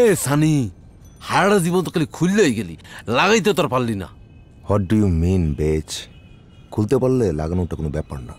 এ সানি হাড়া জীবন তো খালি খুললেই গেলি লাগাইতে তোর পারলি না হোয়াট ডু ইউ মিন বেচ খুলতে পারলে লাগানোটা কোনো ব্যাপার না